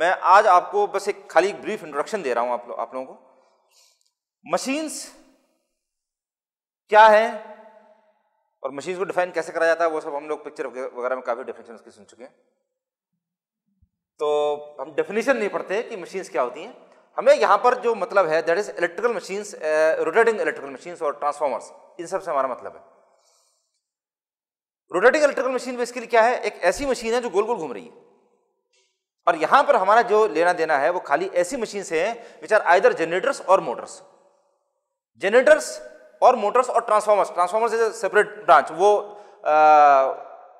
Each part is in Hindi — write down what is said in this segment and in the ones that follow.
मैं आज आपको बस एक खाली ब्रीफ इंट्रोडक्शन दे रहा हूं आप, लो, आप लोगों को मशीन्स क्या है और मशीन्स को डिफाइन कैसे करा जाता है वो सब हम लोग पिक्चर वगैरह में काफ़ी डेफिनेशन उसकी सुन चुके हैं तो हम डेफिनेशन नहीं पढ़ते कि मशीन्स क्या होती हैं हमें यहां पर जो मतलब है that is electrical machines rotating electrical machines और ट्रांसफॉर्मर्स इन सब से हमारा मतलब है रोटेटिंग इलेक्ट्रिकल मशीन बेसिकली क्या है एक ऐसी मशीन है जो गोल गोल घूम रही है और यहां पर हमारा जो लेना देना है वो खाली ऐसी मशीन से है विच आर आइदर जनरेटर्स और मोटर्स जनरेटर्स और मोटर्स और transformers transformers is separate branch वो आ,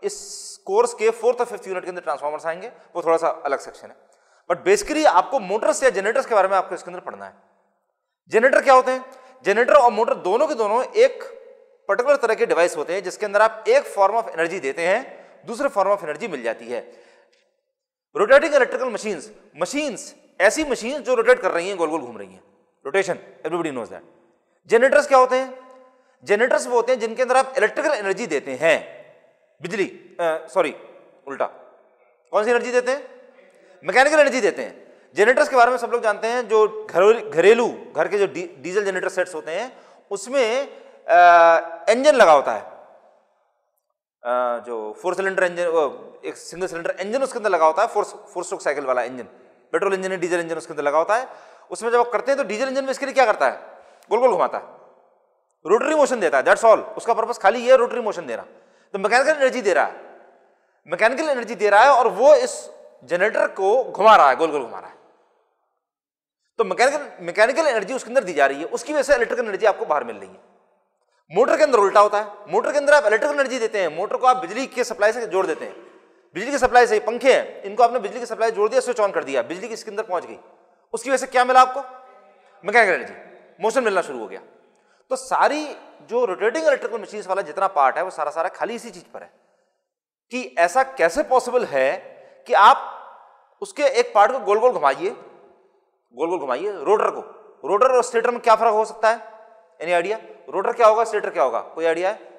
इस कोर्स के फोर्थ और फिफ्थ यूनिट के अंदर ट्रांसफार्मर्स आएंगे वो थोड़ा सा अलग सेक्शन है बट बेसिकली आपको मोटर्स या जनरेटर्स के बारे में आपको इसके अंदर पढ़ना है जनरेटर क्या होते हैं जनरेटर और मोटर दोनों के दोनों एक पर्टिकुलर तरह के डिवाइस होते हैं जिसके अंदर आप एक फॉर्म ऑफ एनर्जी देते हैं दूसरे फॉर्म ऑफ एनर्जी मिल जाती है रोटेटिंग इलेक्ट्रिकल मशीन्स मशीन्स ऐसी मशीन्स जो रोटेट कर रही हैं गोल गोल घूम रही हैं rotation everybody knows that generators क्या होते हैं जनरेटर्स वो होते हैं जिनके अंदर आप इलेक्ट्रिकल एनर्जी देते हैं बिजली सॉरी उल्टा कौन सी एनर्जी देते हैं मैकेनिकल एनर्जी देते हैं जनरेटर्स के बारे में सब लोग जानते हैं जो घरेलू घर के जो डीजल जनरेटर सेट्स होते हैं उसमें इंजन लगा होता है जो फोर सिलेंडर इंजन एक सिंगल सिलेंडर इंजन उसके अंदर लगा होता है फोर फोर स्ट्रोक साइकिल वाला इंजन पेट्रोल इंजन है डीजल इंजन उसके अंदर लगा होता है उसमें जब आप करते हैं तो डीजल इंजन में इसके लिए क्या करता है गोल गोल घुमाता है रोटरी मोशन देता है दैट्स ऑल उसका पर्पज खाली ये रोटरी मोशन दे रहा तो मैकेनिकल एनर्जी दे रहा है मैकेनिकल एनर्जी दे रहा है और वो इस जनरेटर को घुमा रहा है गोल गोल घुमा रहा है तो मैकेनिकल मैकेनिकल एनर्जी उसके अंदर दी जा रही है उसकी वजह से इलेक्ट्रिकल एनर्जी आपको बाहर मिल रही है मोटर के अंदर उल्टा होता है मोटर के अंदर आप इलेक्ट्रिकल एनर्जी देते हैं मोटर को आप बिजली के सप्लाई से जोड़ देते हैं बिजली की सप्लाई से पंखे हैं इनको आपने बिजली की सप्लाई जोड़ दिया स्विच ऑन कर दिया बिजली की इसके अंदर पहुंच गई उसकी वजह से क्या मिला आपको मैकेनिकल एनर्जी मोशन मिलना शुरू हो गया तो सारी जो रोटेटिंग इलेक्ट्रिकल मशीन वाला जितना पार्ट है वो सारा सारा खाली इसी चीज पर है कि ऐसा कैसे पॉसिबल है कि आप उसके एक पार्ट को गोल गोल घुमाइए गोल गोल घुमाइए रोटर को रोटर और स्टेटर में क्या फर्क हो सकता है एनी आइडिया रोटर क्या होगा स्टेटर क्या होगा कोई आइडिया है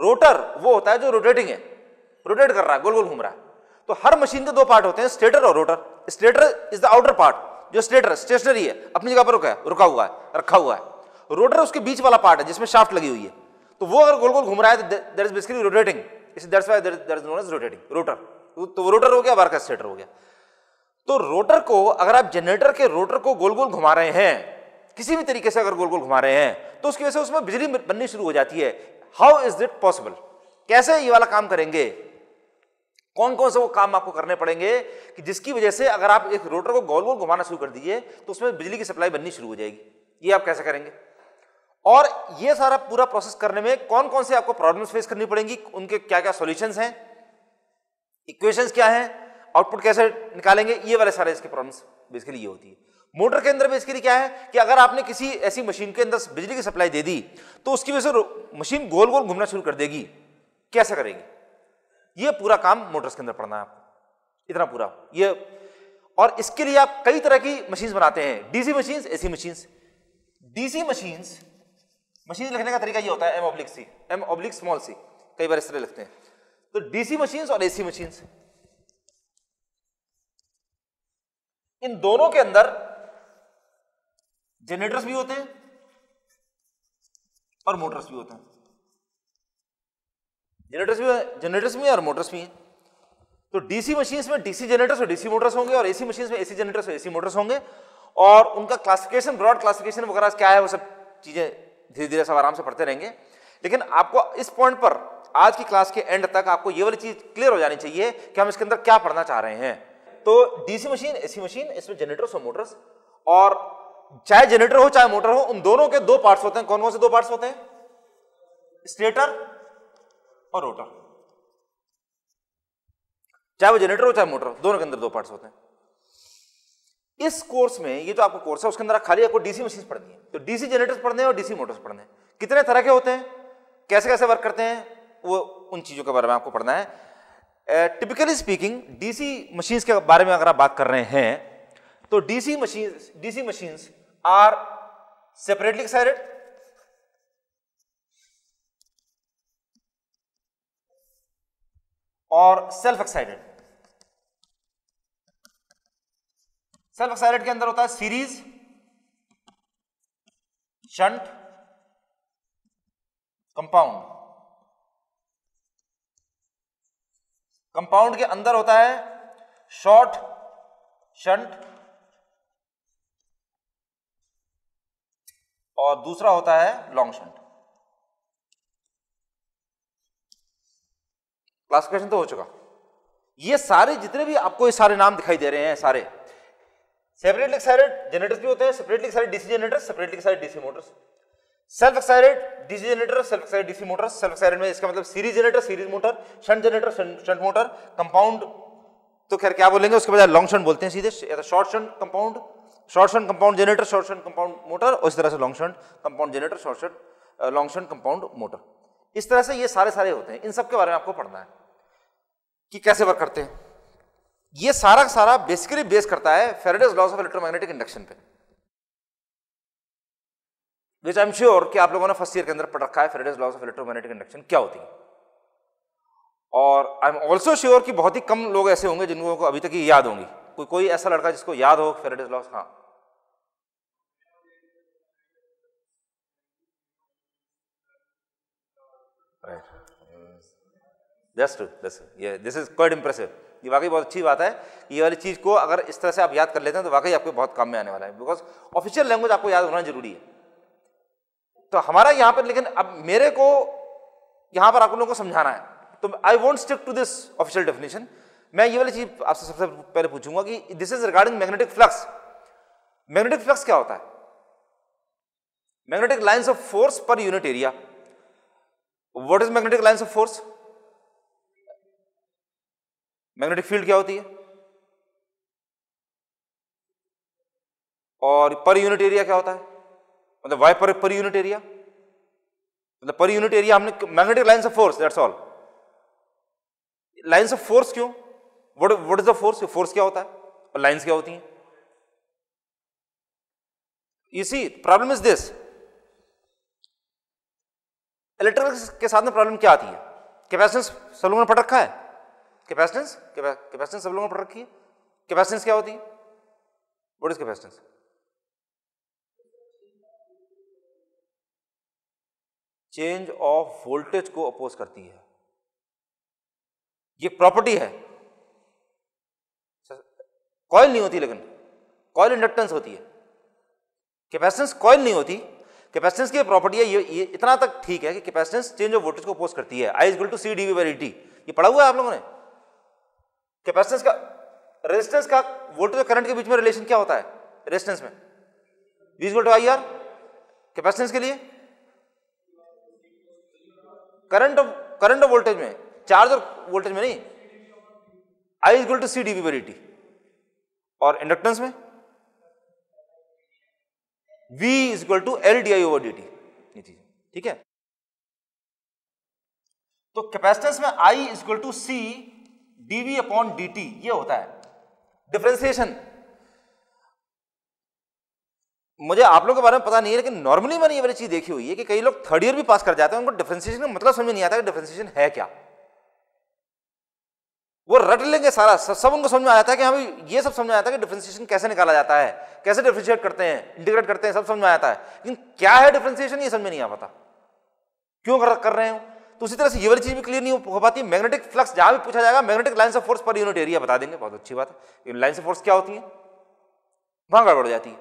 रोटर वो होता है जो रोटेटिंग है रोटेट कर रहा है गोल गोल घूम रहा है तो हर मशीन के दो पार्ट होते हैं स्टेटर और rotor stator is the outer part जो स्टेटर स्टेशनरी है अपनी जगह पर रुका है रुका हुआ है रखा हुआ है रोटर उसके बीच वाला पार्ट है जिसमें शाफ्ट लगी हुई है तो वो अगर गोल गोल घूम रहा है तो there is basically rotating is there's why there's known is rotating rotor तो रोटर हो गया वर्क स्टेटर हो गया तो रोटर को अगर आप जनरेटर के रोटर को गोल गोल घुमा रहे हैं किसी भी तरीके से अगर गोल गोल घुमा रहे हैं तो उसकी वजह से उसमें बिजली बननी शुरू हो जाती है हाउ इज इट पॉसिबल कैसे ये वाला काम करेंगे कौन कौन से वो काम आपको करने पड़ेंगे कि जिसकी वजह से अगर आप एक रोटर को गोल गोल घुमाना शुरू कर दीजिए तो उसमें बिजली की सप्लाई बननी शुरू हो जाएगी ये आप कैसे करेंगे और ये सारा पूरा प्रोसेस करने में कौन कौन से आपको प्रॉब्लम्स फेस करनी पड़ेंगी उनके क्या क्या सॉल्यूशंस हैं इक्वेशंस क्या हैं आउटपुट कैसे निकालेंगे ये वाले सारे इसके प्रॉब्लम्स बेसिकली ये होती है मोटर के अंदर बेसिकली क्या है कि अगर आपने किसी ऐसी मशीन के अंदर बिजली की सप्लाई दे दी तो उसकी वजह से मशीन गोल गोल घूमना शुरू कर देगी कैसे करेगी ये पूरा काम मोटर्स के अंदर पड़ना है आपको इतना पूरा ये और इसके लिए आप कई तरह की मशीन्स बनाते हैं DC machines AC machines DC machines machine लिखने का तरीका ये होता है M oblique C M oblique small C कई बार इस तरह लिखते हैं तो डीसी मशीन्स और एसी मशीन्स इन दोनों के अंदर जनरेटर्स भी होते हैं और मोटर्स भी होते हैं जनरेटर्स भी जनरेटर्स भी है और मोटर्स भी हैं तो डीसी मशीन्स में डीसी जनरेटर्स और डीसी मोटर्स होंगे और एसी मशीन्स में एसी जनरेटर्स और एसी मोटर्स होंगे और उनका क्लासिफिकेशन ब्रॉड क्लासिफिकेशन वगैरह क्या है वो सब चीजें धीरे धीरे सब आराम से पढ़ते रहेंगे लेकिन आपको इस पॉइंट पर आज की क्लास के एंड तक आपको ये वाली चीज क्लियर हो जानी चाहिए कि हम इसके अंदर क्या पढ़ना चाह रहे हैं तो डीसी मशीन एसी मशीन इसमें जनरेटर्स और मोटर्स और चाहे जनरेटर हो चाहे मोटर हो उन दोनों के दो पार्ट्स होते हैं कौन कौन से दो पार्ट्स होते हैं स्टेटर और रोटर चाहे वो जनरेटर हो चाहे मोटर हो दोनों के अंदर दो पार्ट्स होते हैं इस कोर्स में ये जो आपको कोर्स है उसके अंदर खाली आपको डीसी मशीन पढ़नी है तो डीसी जनरेटर पढ़ने और डीसी मोटर्स पढ़ने कितने तरह के होते हैं कैसे कैसे वर्क करते हैं वो उन चीज़ों के बारे में आपको पढ़ना है टिपिकली स्पीकिंग डीसी मशीन के बारे में अगर आप बात कर रहे हैं तो DC machine DC machines are separately excited और सेल्फ एक्साइटेड सेल्फ एक्साइटेड के अंदर होता है सीरीज शंट कंपाउंड कंपाउंड के अंदर होता है शॉर्ट शंट और दूसरा होता है लॉन्ग शंट क्लासिफिकेशन तो हो चुका ये सारे जितने भी आपको ये सारे नाम दिखाई दे रहे हैं सारे सेपरेटली एक्साइटेड जनरेटर्स भी होते हैं separately excited DC generator separately excited DC motors self excited DC generator self excited DC motor self excited में इसका मतलब series generator series motor shunt generator shunt motor compound तो खैर क्या बोलेंगे उसके बजाय लॉन्ग शंट बोलते हैं सीधे या तो short shunt compound short shunt compound generator short shunt compound motor और इस तरह से long shunt compound generator short shunt long shunt compound motor इस तरह से ये सारे सारे होते हैं इन सब के बारे में आपको पढ़ना है कि कैसे वर्क करते हैं ये सारा सारा बेसिकली बेस करता है Faraday's laws of electromagnetic induction पे विच आई एम श्योर कि आप लोगों ने फर्स्ट ईयर के अंदर पढ़ रखा है Faraday's laws of electromagnetic induction क्या होती है और आई एम ऑल्सो श्योर कि बहुत ही कम लोग ऐसे होंगे जिन लोगों को अभी तक ये याद होंगी कोई कोई ऐसा लड़का जिसको याद हो फेरेडेज लॉस हाँ जस्ट दस ये दिस इज क्वाइट इंप्रेसिव ये वाकई बहुत अच्छी बात है कि ये वाली चीज़ को अगर इस तरह से आप याद कर लेते हैं तो वाकई आपको बहुत काम में आने वाला है बिकॉज ऑफिशियल लैंग्वेज आपको याद होना जरूरी है तो हमारा यहाँ पर लेकिन अब मेरे को यहाँ पर आप लोगों को समझाना है तो I won't stick to this official definition मैं ये वाली चीज़ आपसे सबसे पहले पूछूंगा कि this is regarding magnetic flux magnetic flux क्या होता है magnetic lines of force per unit area what is magnetic lines of force magnetic field क्या होती है और पर यूनिट एरिया क्या होता है मतलब वाई पर पर यूनिट एरिया मतलब पर यूनिट एरिया हमने magnetic lines of force that's all lines of force क्यों what what is the force force क्या होता है और लाइन्स क्या होती हैं you see problem is this electrical के साथ में प्रॉब्लम क्या आती है कैपेसिटेंस सलून में पट रखा है कैपेसिटेंस कैपेसिटेंस सब लोगों पढ़ रखी है कैपेसिटेंस क्या होती है what is capacitance change of voltage को अपोज करती है ये प्रॉपर्टी है कॉइल नहीं होती लेकिन कॉइल इंडक्टेंस होती है कैपेसिटेंस कॉइल नहीं होती कैपेसिटेंस की प्रॉपर्टी है ये, ये इतना तक ठीक है कि कैपेसिटेंस चेंज ऑफ वोल्टेज को अपोज करती है I is to C D V by D ये पढ़ा हुआ है आप लोगों ने कैपेसिटेंस का रेजिस्टेंस का वोल्टेज और करंट के बीच में रिलेशन क्या होता है रेजिस्टेंस में बीस वोल्ट आई आर कैपेसिटेंस के लिए करंट और करंट और वोल्टेज में चार्ज और वोल्टेज में नहीं I is to C D V T और इंडक्टेंस में V is equal to L D I over D T ये चीज ठीक है तो कैपेसिटेंस में I is equal to C D V upon D T ये होता है डिफ्रेंसिएशन मुझे आप लोगों के बारे में पता नहीं है लेकिन नॉर्मली मैंने ये वाली चीज देखी हुई है कि कई लोग थर्ड ईयर भी पास कर जाते हैं उनको डिफ्रेंसिएशन का मतलब समझ नहीं आता कि डिफ्रेंसिएशन है क्या वो रट लेंगे सारा सब, सब उनको समझ में आ जाता है कि हमें हाँ ये सब समझ में आता है कि डिफ्रेंसिएशन कैसे निकाला जाता है कैसे डिफ्रेंशिएट करते हैं इंटीग्रेट करते हैं सब समझ में आता है लेकिन क्या है डिफ्रेंसिएशन ये समझ में नहीं आ पाता क्यों कर, कर रहे हो तो उसी तरह से ये वाली चीज़ भी क्लियर नहीं हो पाती मैग्नेटिक फ्लक्स जहां भी पूछा जाएगा magnetic line of force per unit area बता देंगे बहुत अच्छी बात है लाइन ऑफ फोर्स क्या होती है वहां गड़बड़ जाती है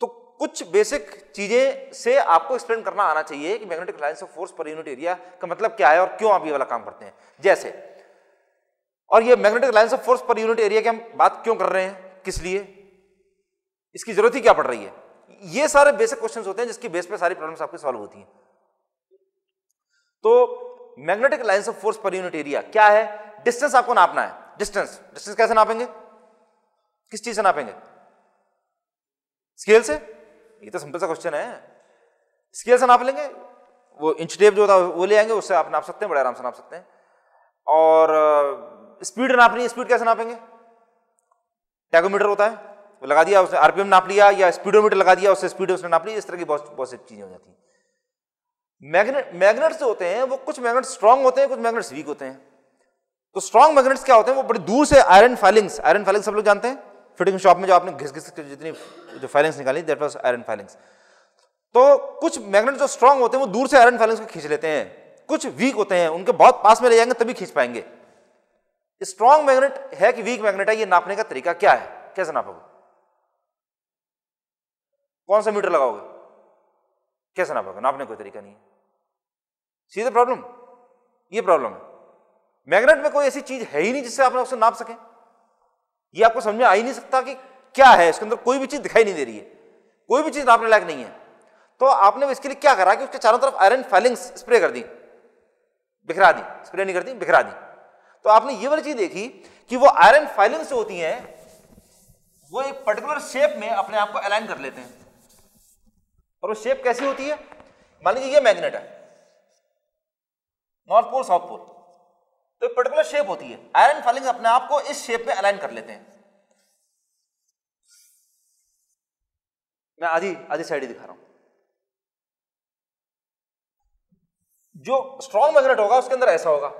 तो कुछ बेसिक चीज़ें से आपको एक्सप्लेन करना आना चाहिए कि magnetic line of force per unit area का मतलब क्या है और क्यों आप ये वाला काम करते हैं जैसे और ये magnetic lines of force per unit area की हम बात क्यों कर रहे हैं किस लिए इसकी जरूरत ही क्या पड़ रही है ये सारे बेसिक क्वेश्चंस होते हैं जिसकी बेस पे सारी प्रॉब्लम्स आपकी सॉल्व होती हैं तो magnetic lines of force per unit area क्या है डिस्टेंस आपको नापना है डिस्टेंस डिस्टेंस कैसे नापेंगे किस चीज से नापेंगे स्केल से ये तो सिंपल सा क्वेश्चन है स्केल से नाप लेंगे वो इंच टेप जो होता है वो ले आएंगे उससे आप नाप सकते हैं बड़े आराम से नाप सकते हैं और स्पीड नापनी है स्पीड कैसे नापेंगे टैकोमीटर होता है वो लगा दिया उसने आरपीएम नाप लिया या स्पीडोमीटर लगा दिया उससे स्पीड उसने नाप लिया इस तरह की बहुत बहुत सी चीज़ें हो जाती हैं मैग्नेट मैग्नेट्स जो होते हैं वो कुछ मैग्नेट स्ट्रांग होते हैं कुछ मैग्नेट्स वीक होते हैं तो स्ट्रांग मैग्नेट्स क्या होते हैं वो बड़ी दूर से आयरन फाइलिंग्स आयरन फाइलिंग्स सब लोग जानते हैं फिटिंग शॉप में जो आपने घिस घिस जितनी जो फाइलिंग्स निकाली देट वॉज आयरन फाइलिंग्स तो कुछ मैग्नेट जो स्ट्रांग होते हैं वो दूर से आयरन फाइलिंग्स को खींच लेते हैं कुछ वीक होते हैं उनके बहुत पास में ले जाएंगे तभी खींच पाएंगे स्ट्रांग मैग्नेट है कि वीक मैग्नेट है ये नापने का तरीका क्या है कैसे नापोगे कौन सा मीटर लगाओगे कैसे नापा नापने कोई तरीका नहीं है सीधे प्रॉब्लम ये प्रॉब्लम है मैग्नेट में कोई ऐसी चीज है ही नहीं जिससे आप लोग नाप सकें ये आपको समझ में आ ही नहीं सकता कि क्या है इसके अंदर कोई भी चीज दिखाई नहीं दे रही है कोई भी चीज नापने लायक नहीं है तो आपने इसके लिए क्या करा कि उसके चारों तरफ आयरन फैलिंग्स स्प्रे कर दी बिखरा दी स्प्रे नहीं कर दी बिखरा दी तो आपने ये वाली चीज देखी कि वो आयरन फाइलिंग से होती है वो एक पर्टिकुलर शेप में अपने आप को अलाइन कर लेते हैं और वो शेप कैसी होती है मान लीजिए ये मैग्नेट है नॉर्थ पोल साउथ पोल तो पर्टिकुलर शेप होती है आयरन फाइलिंग अपने आप को इस शेप में अलाइन कर लेते हैं मैं आधी आधी साइड ही दिखा रहा हूं जो स्ट्रॉन्ग मैग्नेट होगा उसके अंदर ऐसा होगा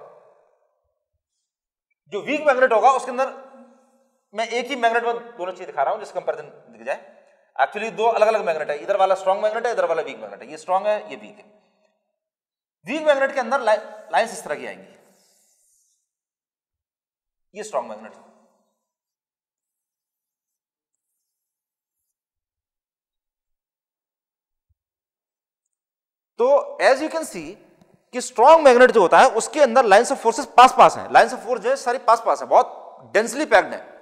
जो वीक मैग्नेट होगा उसके अंदर मैं एक ही मैग्नेट में दोनों चीज दिखा रहा हूं जिसका कंपेरिजन दिख जाए एक्चुअली दो अलग अलग मैग्नेट है इधर वाला स्ट्रॉन्ग मैग्नेट है इधर वाला वीक मैग्नेट है ये स्ट्रॉन्ग है ये वीक है वीक मैग्नेट के अंदर लाइन्स इस तरह की आएंगी ये स्ट्रॉन्ग मैग्नेट तो एज यू कैन सी कि स्ट्रॉन्ग मैग्नेट जो होता है उसके अंदर लाइन्स ऑफ फोर्सेस पास पास हैं लाइन्स ऑफ फोर्स जो है सारी पास पास है बहुत डेंसली पैक्ड है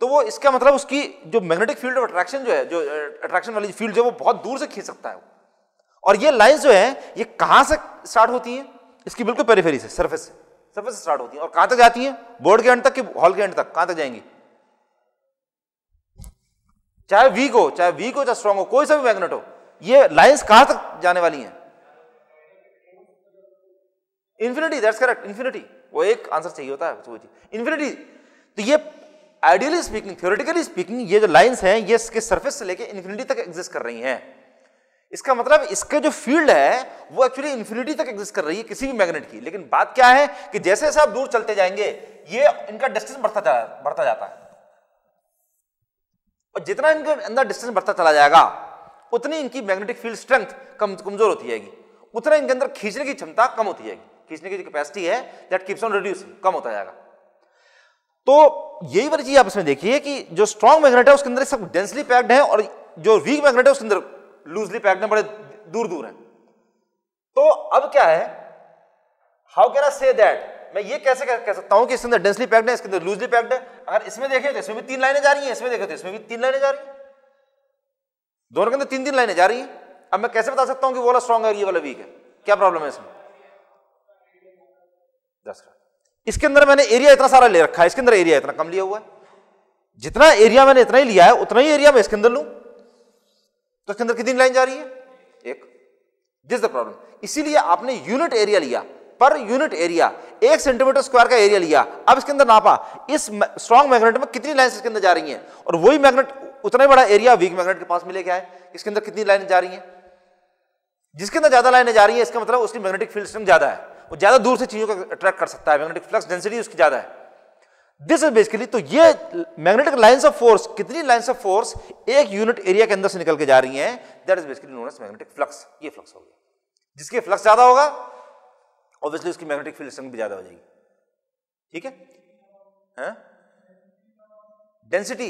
तो वो इसका मतलब उसकी जो मैग्नेटिक फील्ड ऑफ अट्रैक्शन जो है जो अट्रैक्शन वाली फील्ड जो है वो बहुत दूर से खींच सकता है और ये लाइन जो है ये कहाँ से स्टार्ट होती हैं इसकी बिल्कुल पेरीफेरी से सर्फेस से सर्फेस से स्टार्ट होती है और कहाँ तक जाती है बोर्ड के एंड तक कि हॉल के एंड तक कहाँ तक जाएंगी चाहे वीक हो चाहे वीक हो चाहे स्ट्रांग हो कोई सा भी मैग्नेट हो ये लाइंस कहां तक जाने वाली हैं इन्फिनिटी दैट्स करेक्ट इन्फिनिटी वो एक आंसर चाहिए होता है इन्फिनिटी तो, तो ये आइडियली स्पीकिंग थियोरेटिकली स्पीकिंग ये जो लाइंस हैं ये इसके सरफेस से लेके इन्फिनिटी तक एग्जिस्ट कर रही हैं इसका मतलब इसके जो फील्ड है वो एक्चुअली इन्फिनिटी तक एग्जिस्ट कर रही है किसी भी मैग्नेट की लेकिन बात क्या है कि जैसे जैसे आप दूर चलते जाएंगे ये इनका डिस्टेंस बढ़ता जा, बढ़ता जाता है और जितना इनके अंदर डिस्टेंस बढ़ता चला जाएगा उतनी इनकी मैग्नेटिक फील्ड स्ट्रेंथ कम कमजोर होती जाएगी उतना इनके अंदर खींचने की क्षमता कम होती जाएगी खींचने की जो कैपेसिटी है दैट कीप्स ऑन रिड्यूसिंग कम होता जाएगा तो यही वाली चीज आप इसमें देखिए कि जो स्ट्रॉन्ग मैग्नेट है उसके अंदर सब डेंसली पैक्ड है और जो वीक मैग्नेट है उसके अंदर लूजली पैक्ड है बड़े दूर दूर है तो अब क्या है how can I say that मैं ये कैसे कह कह सकता हूं कि इसके अंदर डेंसली पैक्ड है इसके अंदर लूजली पैक्ड है अगर इसमें देखें तो इसमें भी तीन लाइनें जा रही हैं इसमें देखें तो इसमें भी तीन लाइनें जा रही हैं दोनों के अंदर तीन तीन लाइनें जा रही हैं अब मैं कैसे बता सकता हूं कि वो वाला स्ट्रॉन्ग है ये वाला वीक है क्या प्रॉब्लम है इसमें दस का इसके अंदर मैंने एरिया इतना सारा ले रखा है इसके अंदर एरिया इतना कम लिया हुआ है जितना एरिया मैंने इतना ही लिया है उतना ही एरिया मैं इसके अंदर लू तो इसके अंदर कितनी लाइन जा रही है एक दिस द प्रॉब्लम इसीलिए आपने यूनिट एरिया लिया पर यूनिट एरिया एक सेंटीमीटर स्क्वायर का एरिया लिया अब इसके अंदर नापा इस स्ट्रॉन्ग मैग्नेट में कितनी लाइन इसके अंदर जा रही है और वही मैग्नेट उतना ही बड़ा एरिया वीक मैग्नेट के पास में लेके आए इसके अंदर कितनी लाइनें जा रही है जिसके अंदर ज्यादा लाइनें जा रही है इसका मतलब उसकी मैग्नेटिक फील्ड स्ट्रेंथ ज्यादा है वो ज़्यादा दूर से चीज़ों को अट्रैक्ट कर सकता है मैग्नेटिक फ्लक्स डेंसिटी उसकी ज़्यादा है दिस इज बेसिकली तो ये मैग्नेटिक लाइन्स ऑफ फोर्स कितनी लाइन्स ऑफ फोर्स एक यूनिट एरिया के अंदर से निकल के जा रही है that is basically known as magnetic flux ये फ्लक्स हो गया जिसके फ्लक्स ज़्यादा होगा ऑब्वियसली उसकी मैग्नेटिक फील्ड स्ट्रेंथ भी ज़्यादा हो जाएगी ठीक है डेंसिटी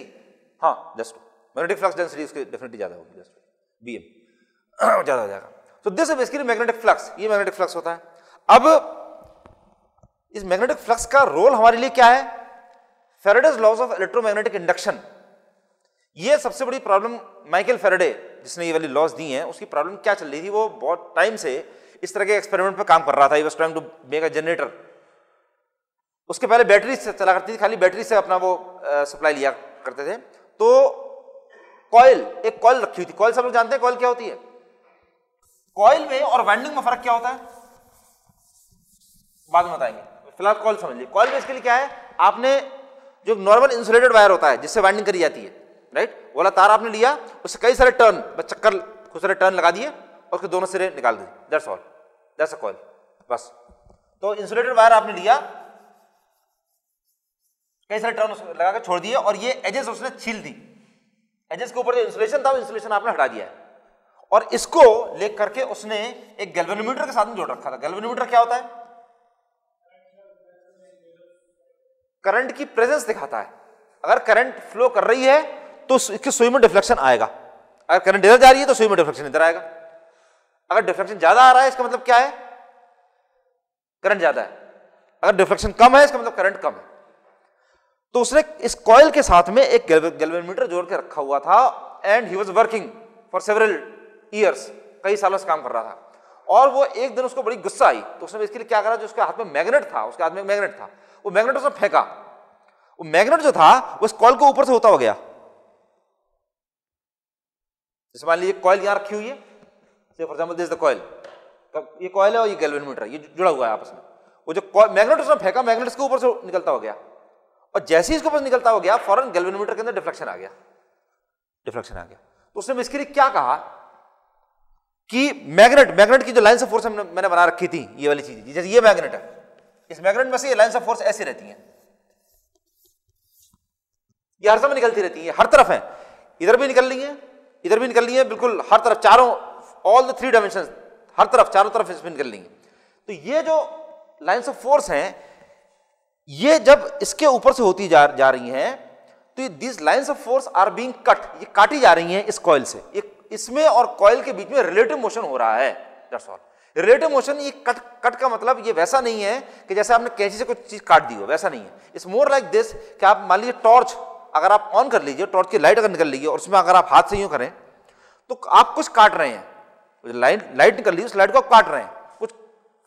हाँ जस्ट मैग्नेटिक फ्लक्स डेंसिटी उसकी डेफिनेटली ज़्यादा होगी जस्ट बी ज़्यादा हो जाएगा तो this is basically magnetic flux ये मैग्नेटिक फ्लक्स होता है अब इस मैग्नेटिक फ्लक्स का रोल हमारे लिए क्या है Faraday's laws of electromagnetic induction ये सबसे बड़ी प्रॉब्लम माइकल फेरेडे जिसने ये वाली लॉज दी है उसकी प्रॉब्लम क्या चल रही थी वो बहुत टाइम से इस तरह के एक्सपेरिमेंट पर काम कर रहा था was trying to make a generator उसके पहले बैटरी से चला करती थी खाली बैटरी से अपना वो सप्लाई लिया करते थे तो कॉयल एक कॉयल रखी हुई थी कॉयल सब लोग जानते हैं कॉयल क्या होती है कॉयल में और वाइंडिंग में फर्क क्या होता है बाद में बताएंगे फिलहाल कॉल समझ लीजिए कॉल बेसिकली लिए क्या है आपने जो नॉर्मल इंसुलेटेड वायर होता है जिससे वाइंडिंग करी जाती है राइट वाला तार आपने लिया उससे कई सारे टर्न चक्कर खूब सारे टर्न लगा दिए और उसके दोनों सिरे निकाल दिए that's all that's a call बस तो इंसुलेटेड वायर आपने लिया कई सारे टर्न लगा के छोड़ दिए और ये एजेस उसने छील दी एजेस के ऊपर जो इंसुलेशन था वो इंसुलेशन आपने हटा दिया है और इसको लेकर करके उसने एक गैल्वेनोमीटर के साथ में जोड़ रखा था गैल्वेनोमीटर क्या होता है करंट की प्रेजेंस दिखाता है अगर करंट फ्लो कर रही है तो इसके सुई में डिफ्लेक्शन आएगा अगर करंट इधर जा रही है तो सुई में डिफ्लेक्शन इधर आएगा अगर डिफ्लेक्शन ज्यादा आ रहा है इसका मतलब क्या है करंट ज्यादा है अगर डिफ्लेक्शन कम है इसका मतलब करंट कम है तो उसने इस कॉयल के साथ में एक गैल्वेनोमीटर जोड़ के रखा हुआ था and he was working for several years कई सालों से काम कर रहा था और वो एक दिन उसको बड़ी गुस्सा आई तो उसने इसके लिए क्या करा जो उसके हाथ में मैग्नेट था उसके हाथ में मैग्नेट था वो मैग्नेट उसने फेंका वो मैग्नेट जो था वो इस कॉल को ऊपर से होता हो गया जैसे मान लीजिए कॉल यहां रखी हुई है for example this the coil ये कॉल है और ये गैल्वेनोमीटर है ये जुड़ा हुआ है आपस में वो जो मैग्नेट उसने फेंका मैग्नेट इसके ऊपर से निकलता हो गया और जैसे ही इसके ऊपर निकलता हो गया फॉरन गैल्वेनोमीटर के अंदर डिफ्लेक्शन आ गया डिफ्लेक्शन आ गया तो उसने इसके लिए क्या कहा कि मैग्नेट मैग्नेट की जो लाइन्स ऑफ फोर्स हमने मैंने बना रखी थी ये वाली चीज जैसे ये मैग्नेट है इस मैग्नेट में से ये लाइन्स ऑफ फोर्स ऐसी रहती हैं ये हर समय निकलती रहती है हर तरफ है इधर भी निकल रही है इधर भी निकल रही है बिल्कुल हर तरफ चारों ऑल द थ्री डायमेंशन हर तरफ चारों तरफ इसमें निकल रही है तो ये जो लाइन्स ऑफ फोर्स हैं ये जब इसके ऊपर से होती जा, जा रही हैं तो ये this lines of force are being cut ये काटी जा रही हैं इस कॉयल से ये इसमें और कॉयल के बीच में रिलेटिव मोशन हो रहा है रिलेटिव मोशन ये कट कट का मतलब ये वैसा नहीं है कि जैसे आपने कैंची से कुछ चीज काट दी हो वैसा नहीं है इट्स मोर लाइक दिस कि आप मान लीजिए टॉर्च अगर आप ऑन कर लीजिए टॉर्च की लाइट अगर निकल लीजिए और उसमें अगर आप हाथ से यूं करें तो आप कुछ काट रहे हैं लाइट लाइट निकल लीजिए उस लाइट को आप काट रहे हैं कुछ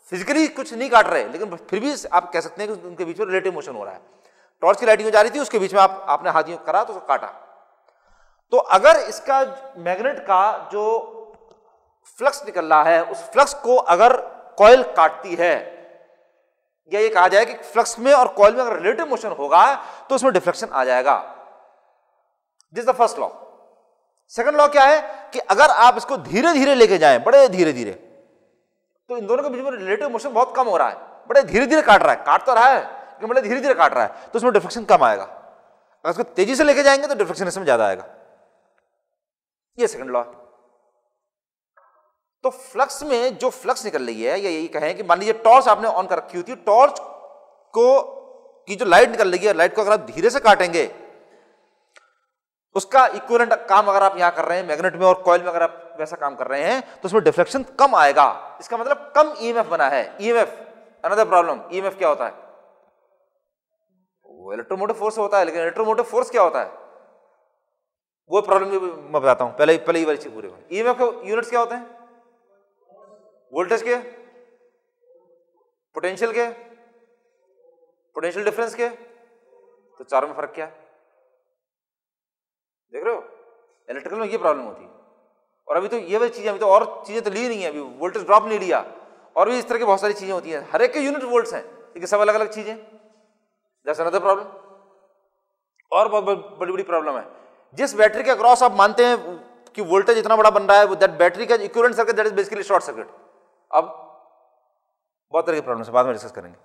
फिजिकली कुछ नहीं काट रहे लेकिन फिर भी आप कह सकते हैं कि उनके बीच में रिलेटिव मोशन हो रहा है टॉर्च की लाइट यूँ जा रही थी उसके बीच में आप आपने हाथ यूँ करा तो उसको काटा तो अगर इसका मैग्नेट का जो फ्लक्स निकल रहा है उस फ्लक्स को अगर कॉयल काटती है या ये कहा जाए कि फ्लक्स में और कॉयल में अगर रिलेटिव मोशन होगा तो उसमें डिफ्लेक्शन आ जाएगा this the first law second law क्या है कि अगर आप इसको धीरे धीरे लेके जाए बड़े धीरे धीरे तो इन दोनों के बीच में रिलेटिव मोशन बहुत कम हो रहा है बड़े धीरे धीरे काट रहा है काट तो रहा है लेकिन बड़े धीरे धीरे काट रहा है तो उसमें डिफ्लेक्शन कम आएगा अगर इसको तेजी से लेके जाएंगे तो डिफ्लेक्शन इसमें ज्यादा आएगा ये सेकंड लॉ तो फ्लक्स में जो फ्लक्स निकल रही है या यही कहें कि मान लीजिए टॉर्च आपने ऑन कर रखी होती है टॉर्च को की जो लाइट निकल रही है लाइट को अगर आप धीरे से काटेंगे उसका इक्वलेंट काम अगर आप यहां कर रहे हैं मैग्नेट में और कॉयल में अगर आप वैसा काम कर रहे हैं तो उसमें डिफ्लेक्शन कम आएगा इसका मतलब कम ईएमएफ बना है ईएमएफ अनदर प्रॉब्लम ईएमएफ क्या होता है वो इलेक्ट्रोमोटिव फोर्स होता है लेकिन इलेक्ट्रोमोटिव फोर्स क्या होता है वो प्रॉब्लम भी मैं बताता हूँ पहले पहले ये वाली चीज़ पूरे ई एम के यूनिट्स क्या होते हैं वोल्टेज के पोटेंशियल के पोटेंशियल डिफरेंस के तो चारों में फर्क क्या है देख रहे हो इलेक्ट्रिकल में ये प्रॉब्लम होती है और अभी तो ये वाली चीज़ें अभी तो और चीज़ें तो ली नहीं है अभी वोल्टेज ड्रॉप नहीं लिया और भी इस तरह की बहुत सारी चीज़ें होती हैं हर एक के यूनिट वोल्ट्स हैं लेकिन सब अलग अलग चीज़ें जैसे अनदर प्रॉब्लम और बहुत बड़ी बड़ी प्रॉब्लम है जिस बैटरी के अक्रॉस आप मानते हैं कि वोल्टेज इतना बड़ा बन रहा है वो दैट बैटरी का equivalent circuit that is basically short circuit अब बहुत तरह की प्रॉब्लम है बाद में डिस्कस करेंगे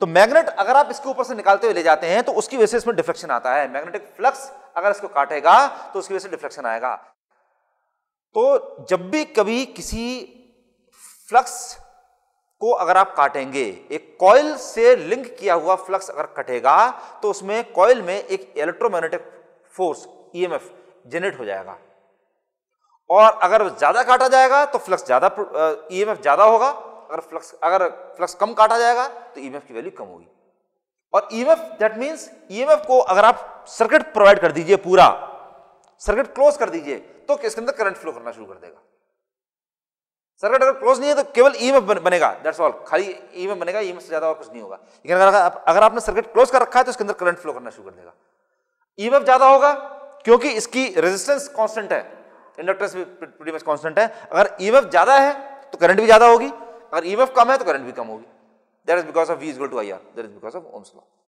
तो मैग्नेट अगर आप इसके ऊपर से निकालते हुए ले जाते हैं तो उसकी वजह से इसमें डिफ्लेक्शन आता है मैग्नेटिक फ्लक्स अगर इसको काटेगा तो उसकी वजह से डिफ्लेक्शन आएगा तो जब भी कभी किसी फ्लक्स को अगर आप काटेंगे एक कॉयल से लिंक किया हुआ फ्लक्स अगर कटेगा तो उसमें कॉयल में एक electromagnetic force EMF e generate हो जाएगा और अगर ज़्यादा काटा जाएगा तो फ्लक्स ज़्यादा ईएमएफ e ज़्यादा होगा अगर फ्लक्स अगर फ्लक्स कम काटा जाएगा तो ई एम एफ की वैल्यू कम होगी और E M EMF that means F को अगर आप सर्किट प्रोवाइड कर दीजिए पूरा सर्किट क्लोज कर दीजिए तो इसके अंदर करंट फ्लो करना शुरू कर देगा सर्किट अगर क्लोज नहीं है तो केवल ईएमएफ e बनेगा दैट्स ऑल खाली ईएमएफ बनेगा ईएमएफ से ज्यादा और कुछ नहीं होगा लेकिन अगर आप अगर आपने सर्किट क्लोज कर रखा है तो इसके अंदर करंट फ्लो करना शुरू कर देगा ई ईएमएफ ज्यादा होगा क्योंकि इसकी रेजिस्टेंस कांस्टेंट है इंडक्टेंस भी मच कांस्टेंट है अगर ईवेफ ज्यादा है तो करंट भी ज्यादा होगी अगर ईवेफ कम है तो करंट भी कम होगी that is because of V is to I R that is because of Ohm's law